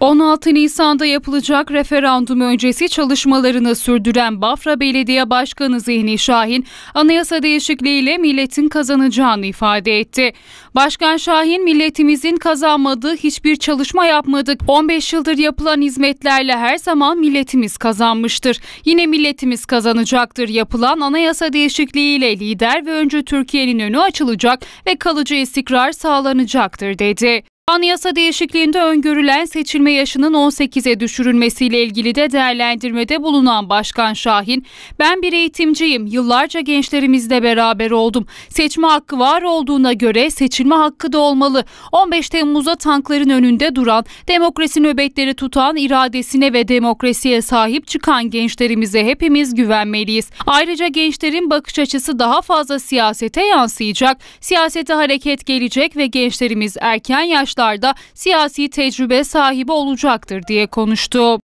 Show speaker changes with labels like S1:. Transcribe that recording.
S1: 16 Nisan'da yapılacak referandum öncesi çalışmalarını sürdüren Bafra Belediye Başkanı Zihni Şahin, anayasa değişikliğiyle milletin kazanacağını ifade etti. Başkan Şahin, milletimizin kazanmadığı hiçbir çalışma yapmadık. 15 yıldır yapılan hizmetlerle her zaman milletimiz kazanmıştır. Yine milletimiz kazanacaktır. Yapılan anayasa değişikliğiyle lider ve öncü Türkiye'nin önü açılacak ve kalıcı istikrar sağlanacaktır dedi. Anayasa değişikliğinde öngörülen seçilme yaşının 18'e düşürülmesiyle ilgili de değerlendirmede bulunan Başkan Şahin, ben bir eğitimciyim, yıllarca gençlerimizle beraber oldum. Seçme hakkı var olduğuna göre seçilme hakkı da olmalı. 15 Temmuz'a tankların önünde duran, demokrasi nöbetleri tutan, iradesine ve demokrasiye sahip çıkan gençlerimize hepimiz güvenmeliyiz. Ayrıca gençlerin bakış açısı daha fazla siyasete yansıyacak, siyasete hareket gelecek ve gençlerimiz erken yaşta araçlarda siyasi tecrübe sahibi olacaktır diye konuştu.